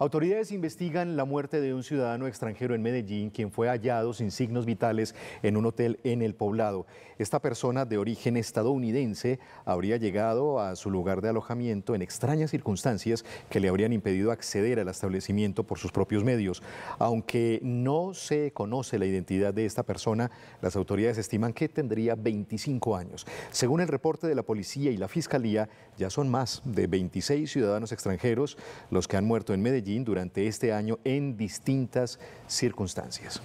Autoridades investigan la muerte de un ciudadano extranjero en Medellín, quien fue hallado sin signos vitales en un hotel en el poblado. Esta persona de origen estadounidense habría llegado a su lugar de alojamiento en extrañas circunstancias que le habrían impedido acceder al establecimiento por sus propios medios. Aunque no se conoce la identidad de esta persona, las autoridades estiman que tendría 25 años. Según el reporte de la policía y la fiscalía, ya son más de 26 ciudadanos extranjeros los que han muerto en Medellín durante este año en distintas circunstancias.